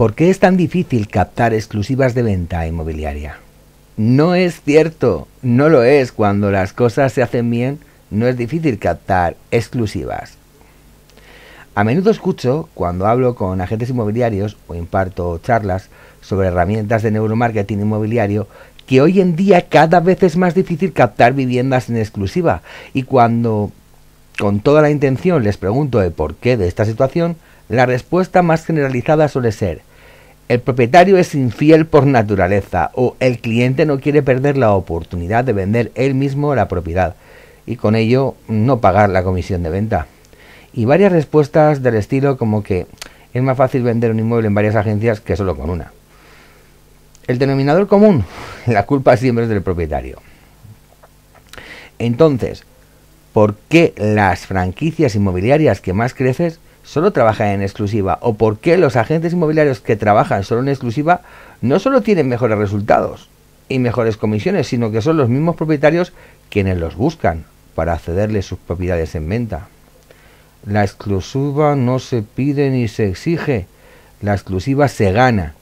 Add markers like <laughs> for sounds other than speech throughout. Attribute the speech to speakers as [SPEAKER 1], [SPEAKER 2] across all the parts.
[SPEAKER 1] ¿Por qué es tan difícil captar exclusivas de venta inmobiliaria? No es cierto, no lo es. Cuando las cosas se hacen bien, no es difícil captar exclusivas. A menudo escucho, cuando hablo con agentes inmobiliarios o imparto charlas sobre herramientas de neuromarketing inmobiliario, que hoy en día cada vez es más difícil captar viviendas en exclusiva. Y cuando con toda la intención les pregunto el qué de esta situación, la respuesta más generalizada suele ser, el propietario es infiel por naturaleza o el cliente no quiere perder la oportunidad de vender él mismo la propiedad y con ello no pagar la comisión de venta. Y varias respuestas del estilo como que es más fácil vender un inmueble en varias agencias que solo con una. El denominador común, <laughs> la culpa siempre es del propietario. Entonces, ¿por qué las franquicias inmobiliarias que más creces solo trabajan en exclusiva o por qué los agentes inmobiliarios que trabajan solo en exclusiva no solo tienen mejores resultados y mejores comisiones, sino que son los mismos propietarios quienes los buscan para cederles sus propiedades en venta. La exclusiva no se pide ni se exige, la exclusiva se gana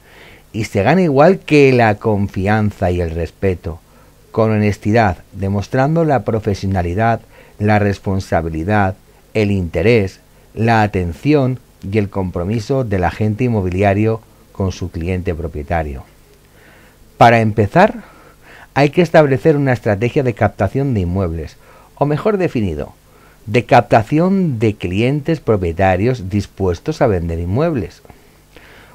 [SPEAKER 1] y se gana igual que la confianza y el respeto, con honestidad, demostrando la profesionalidad, la responsabilidad, el interés, la atención y el compromiso del agente inmobiliario con su cliente propietario. Para empezar, hay que establecer una estrategia de captación de inmuebles, o mejor definido, de captación de clientes propietarios dispuestos a vender inmuebles.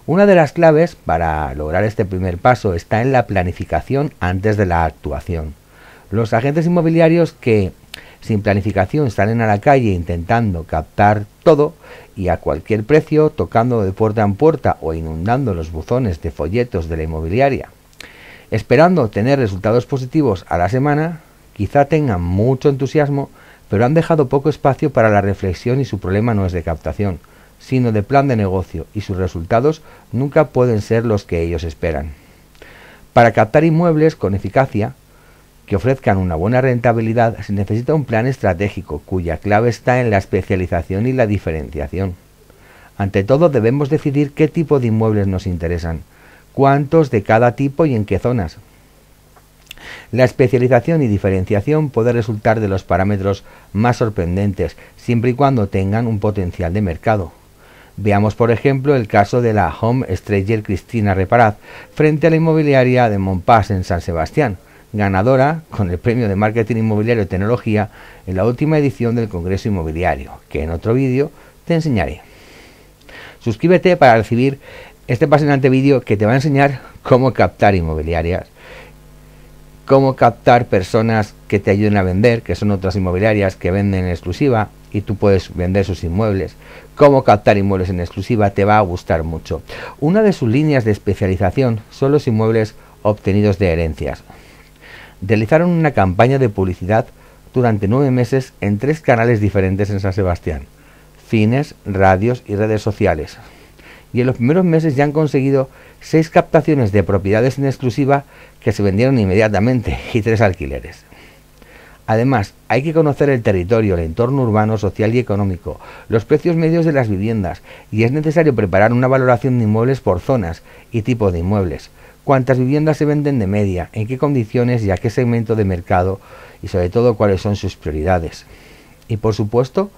[SPEAKER 1] Una de las claves para lograr este primer paso está en la planificación antes de la actuación. Los agentes inmobiliarios que sin planificación salen a la calle intentando captar todo y a cualquier precio tocando de puerta en puerta o inundando los buzones de folletos de la inmobiliaria. Esperando tener resultados positivos a la semana, quizá tengan mucho entusiasmo, pero han dejado poco espacio para la reflexión y su problema no es de captación, sino de plan de negocio y sus resultados nunca pueden ser los que ellos esperan. Para captar inmuebles con eficacia, que ofrezcan una buena rentabilidad se necesita un plan estratégico cuya clave está en la especialización y la diferenciación. Ante todo debemos decidir qué tipo de inmuebles nos interesan, cuántos de cada tipo y en qué zonas. La especialización y diferenciación puede resultar de los parámetros más sorprendentes, siempre y cuando tengan un potencial de mercado. Veamos, por ejemplo, el caso de la Home Stranger Cristina Reparaz frente a la inmobiliaria de Montpas en San Sebastián, ganadora con el premio de Marketing Inmobiliario y Tecnología en la última edición del Congreso Inmobiliario, que en otro vídeo te enseñaré. Suscríbete para recibir este apasionante vídeo que te va a enseñar cómo captar inmobiliarias, cómo captar personas que te ayuden a vender, que son otras inmobiliarias que venden en exclusiva y tú puedes vender sus inmuebles. Cómo captar inmuebles en exclusiva te va a gustar mucho. Una de sus líneas de especialización son los inmuebles obtenidos de herencias realizaron una campaña de publicidad durante nueve meses en tres canales diferentes en San Sebastián, cines, radios y redes sociales. Y en los primeros meses ya han conseguido seis captaciones de propiedades en exclusiva que se vendieron inmediatamente <laughs> y tres alquileres. Además, hay que conocer el territorio, el entorno urbano, social y económico, los precios medios de las viviendas, y es necesario preparar una valoración de inmuebles por zonas y tipo de inmuebles, cuántas viviendas se venden de media, en qué condiciones y a qué segmento de mercado y sobre todo cuáles son sus prioridades. Y por supuesto,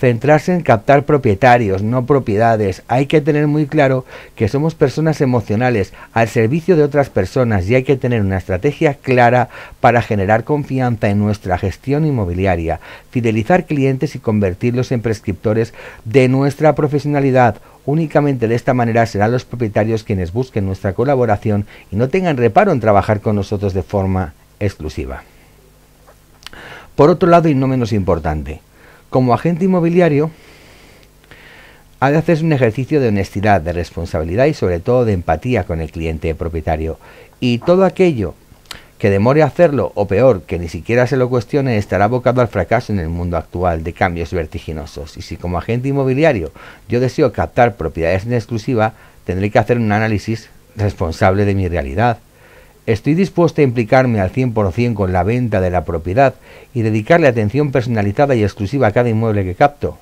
[SPEAKER 1] centrarse en captar propietarios, no propiedades. Hay que tener muy claro que somos personas emocionales al servicio de otras personas y hay que tener una estrategia clara para generar confianza en nuestra gestión inmobiliaria, fidelizar clientes y convertirlos en prescriptores de nuestra profesionalidad. Únicamente de esta manera serán los propietarios quienes busquen nuestra colaboración y no tengan reparo en trabajar con nosotros de forma exclusiva. Por otro lado, y no menos importante, como agente inmobiliario, ha de hacerse un ejercicio de honestidad, de responsabilidad y sobre todo de empatía con el cliente propietario. Y todo aquello que demore hacerlo o peor, que ni siquiera se lo cuestione, estará abocado al fracaso en el mundo actual de cambios vertiginosos. Y si como agente inmobiliario yo deseo captar propiedades en exclusiva, tendré que hacer un análisis responsable de mi realidad, Estoy dispuesto a implicarme al 100% con la venta de la propiedad y dedicarle atención personalizada y exclusiva a cada inmueble que capto.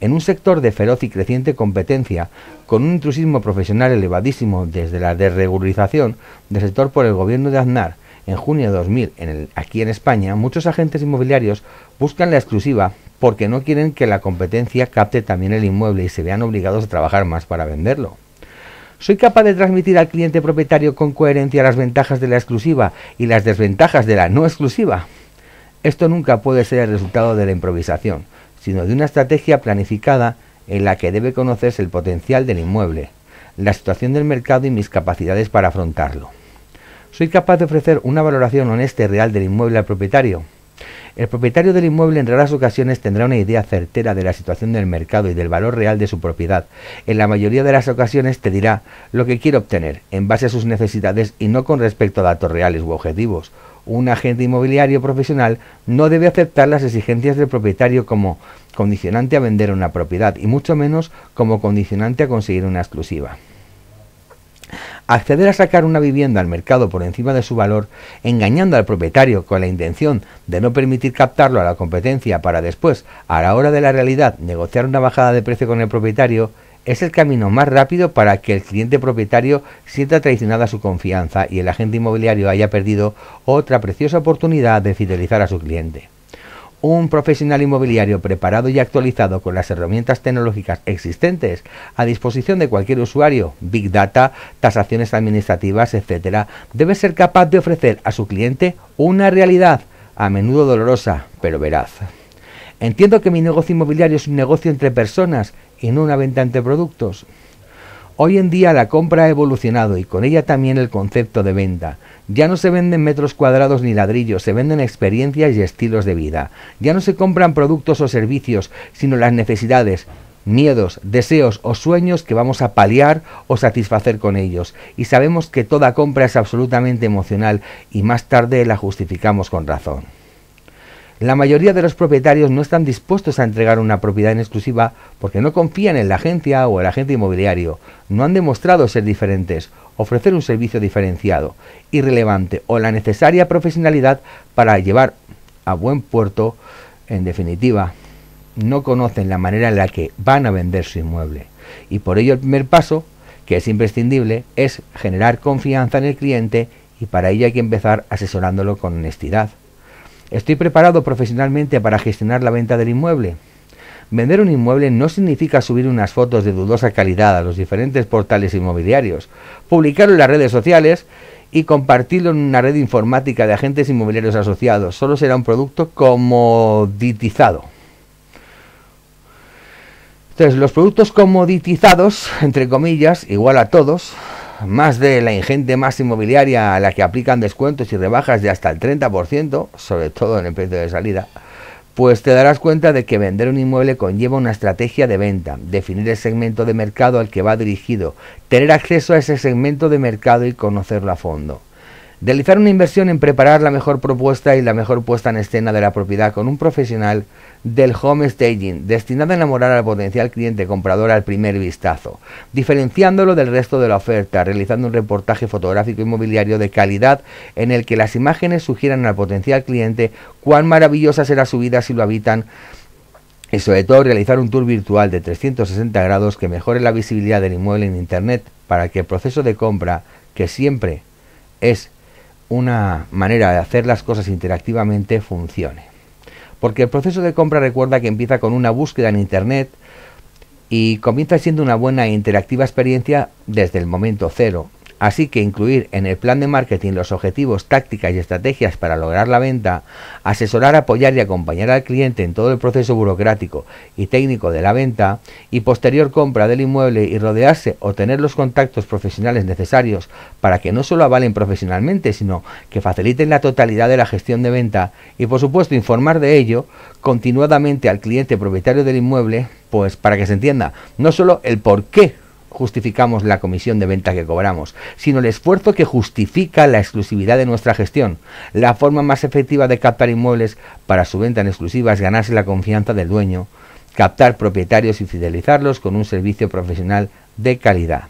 [SPEAKER 1] En un sector de feroz y creciente competencia, con un intrusismo profesional elevadísimo desde la desregularización del sector por el gobierno de Aznar, en junio de 2000, aquí en España, muchos agentes inmobiliarios buscan la exclusiva porque no quieren que la competencia capte también el inmueble y se vean obligados a trabajar más para venderlo. ¿Soy capaz de transmitir al cliente propietario con coherencia las ventajas de la exclusiva y las desventajas de la no exclusiva? Esto nunca puede ser el resultado de la improvisación, sino de una estrategia planificada en la que debe conocerse el potencial del inmueble, la situación del mercado y mis capacidades para afrontarlo. ¿Soy capaz de ofrecer una valoración honesta y real del inmueble al propietario? El propietario del inmueble en raras ocasiones tendrá una idea certera de la situación del mercado y del valor real de su propiedad. En la mayoría de las ocasiones te dirá lo que quiere obtener en base a sus necesidades y no con respecto a datos reales u objetivos. Un agente inmobiliario profesional no debe aceptar las exigencias del propietario como condicionante a vender una propiedad y mucho menos como condicionante a conseguir una exclusiva acceder a sacar una vivienda al mercado por encima de su valor, engañando al propietario con la intención de no permitir captarlo a la competencia para después, a la hora de la realidad, negociar una bajada de precio con el propietario, es el camino más rápido para que el cliente propietario sienta traicionada su confianza y el agente inmobiliario haya perdido otra preciosa oportunidad de fidelizar a su cliente. Un profesional inmobiliario preparado y actualizado con las herramientas tecnológicas existentes a disposición de cualquier usuario, Big Data, tasaciones administrativas, etc., debe ser capaz de ofrecer a su cliente una realidad, a menudo dolorosa, pero veraz. Entiendo que mi negocio inmobiliario es un negocio entre personas y no una venta entre productos. Hoy en día la compra ha evolucionado y con ella también el concepto de venta. Ya no se venden metros cuadrados ni ladrillos, se venden experiencias y estilos de vida. Ya no se compran productos o servicios, sino las necesidades, miedos, deseos o sueños que vamos a paliar o satisfacer con ellos. Y sabemos que toda compra es absolutamente emocional y más tarde la justificamos con razón. La mayoría de los propietarios no están dispuestos a entregar una propiedad en exclusiva porque no confían en la agencia o el agente inmobiliario, no han demostrado ser diferentes, ofrecer un servicio diferenciado, irrelevante o la necesaria profesionalidad para llevar a buen puerto, en definitiva, no conocen la manera en la que van a vender su inmueble. Y por ello el primer paso, que es imprescindible, es generar confianza en el cliente y para ello hay que empezar asesorándolo con honestidad. Estoy preparado profesionalmente para gestionar la venta del inmueble. Vender un inmueble no significa subir unas fotos de dudosa calidad a los diferentes portales inmobiliarios, publicarlo en las redes sociales y compartirlo en una red informática de agentes inmobiliarios asociados. Solo será un producto comoditizado. Entonces, los productos comoditizados, entre comillas, igual a todos, más de la ingente más inmobiliaria a la que aplican descuentos y rebajas de hasta el 30%, sobre todo en el precio de salida, pues te darás cuenta de que vender un inmueble conlleva una estrategia de venta, definir el segmento de mercado al que va dirigido, tener acceso a ese segmento de mercado y conocerlo a fondo. Realizar una inversión en preparar la mejor propuesta y la mejor puesta en escena de la propiedad con un profesional del home staging, destinado a enamorar al potencial cliente comprador al primer vistazo, diferenciándolo del resto de la oferta, realizando un reportaje fotográfico inmobiliario de calidad en el que las imágenes sugieran al potencial cliente cuán maravillosa será su vida si lo habitan y sobre todo realizar un tour virtual de 360 grados que mejore la visibilidad del inmueble en Internet para que el proceso de compra, que siempre es una manera de hacer las cosas interactivamente funcione. Porque el proceso de compra recuerda que empieza con una búsqueda en Internet y comienza siendo una buena e interactiva experiencia desde el momento cero, así que incluir en el plan de marketing los objetivos, tácticas y estrategias para lograr la venta, asesorar, apoyar y acompañar al cliente en todo el proceso burocrático y técnico de la venta y posterior compra del inmueble y rodearse o tener los contactos profesionales necesarios para que no solo avalen profesionalmente, sino que faciliten la totalidad de la gestión de venta y por supuesto informar de ello continuadamente al cliente propietario del inmueble, pues para que se entienda no solo el por qué justificamos la comisión de venta que cobramos, sino el esfuerzo que justifica la exclusividad de nuestra gestión. La forma más efectiva de captar inmuebles para su venta en exclusiva es ganarse la confianza del dueño, captar propietarios y fidelizarlos con un servicio profesional de calidad.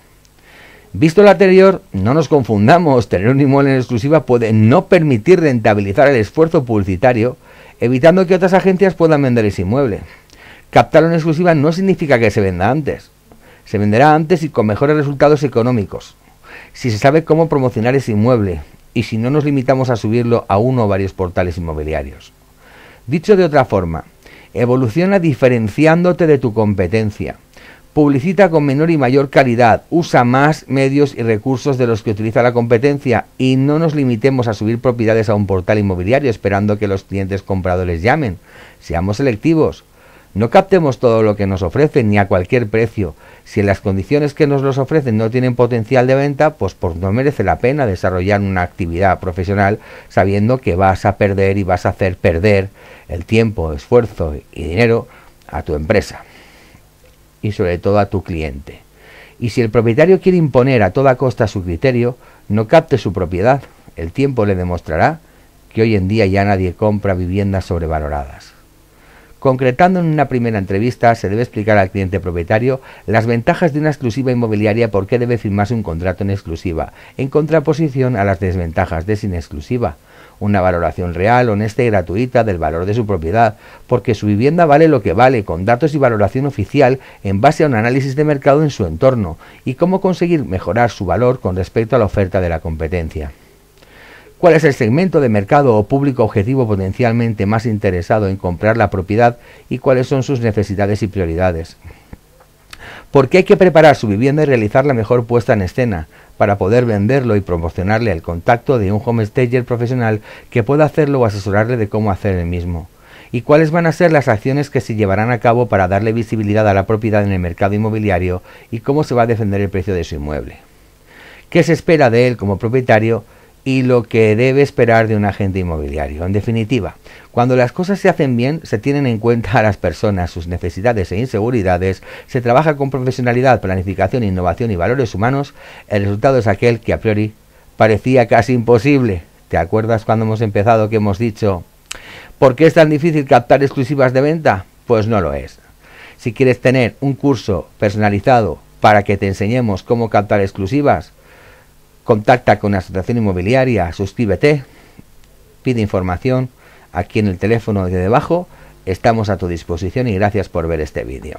[SPEAKER 1] Visto lo anterior, no nos confundamos, tener un inmueble en exclusiva puede no permitir rentabilizar el esfuerzo publicitario, evitando que otras agencias puedan vender ese inmueble. Captarlo en exclusiva no significa que se venda antes, se venderá antes y con mejores resultados económicos. Si se sabe cómo promocionar ese inmueble y si no nos limitamos a subirlo a uno o varios portales inmobiliarios. Dicho de otra forma, evoluciona diferenciándote de tu competencia. Publicita con menor y mayor calidad, usa más medios y recursos de los que utiliza la competencia y no nos limitemos a subir propiedades a un portal inmobiliario esperando que los clientes compradores llamen. Seamos selectivos, no captemos todo lo que nos ofrecen ni a cualquier precio. Si en las condiciones que nos los ofrecen no tienen potencial de venta, pues, pues no merece la pena desarrollar una actividad profesional sabiendo que vas a perder y vas a hacer perder el tiempo, esfuerzo y dinero a tu empresa y sobre todo a tu cliente. Y si el propietario quiere imponer a toda costa su criterio, no capte su propiedad. El tiempo le demostrará que hoy en día ya nadie compra viviendas sobrevaloradas. Concretando en una primera entrevista, se debe explicar al cliente propietario las ventajas de una exclusiva inmobiliaria por qué debe firmarse un contrato en exclusiva, en contraposición a las desventajas de sin exclusiva. Una valoración real, honesta y gratuita del valor de su propiedad, porque su vivienda vale lo que vale, con datos y valoración oficial en base a un análisis de mercado en su entorno, y cómo conseguir mejorar su valor con respecto a la oferta de la competencia. ¿Cuál es el segmento de mercado o público objetivo potencialmente más interesado en comprar la propiedad y cuáles son sus necesidades y prioridades? ¿Por qué hay que preparar su vivienda y realizar la mejor puesta en escena para poder venderlo y promocionarle el contacto de un home stager profesional que pueda hacerlo o asesorarle de cómo hacer el mismo? ¿Y cuáles van a ser las acciones que se llevarán a cabo para darle visibilidad a la propiedad en el mercado inmobiliario y cómo se va a defender el precio de su inmueble? ¿Qué se espera de él como propietario y lo que debe esperar de un agente inmobiliario. En definitiva, cuando las cosas se hacen bien, se tienen en cuenta a las personas, sus necesidades e inseguridades, se trabaja con profesionalidad, planificación, innovación y valores humanos, el resultado es aquel que a priori parecía casi imposible. ¿Te acuerdas cuando hemos empezado que hemos dicho, ¿por qué es tan difícil captar exclusivas de venta? Pues no lo es. Si quieres tener un curso personalizado para que te enseñemos cómo captar exclusivas, Contacta con la Asociación Inmobiliaria, suscríbete, pide información aquí en el teléfono de debajo. Estamos a tu disposición y gracias por ver este vídeo.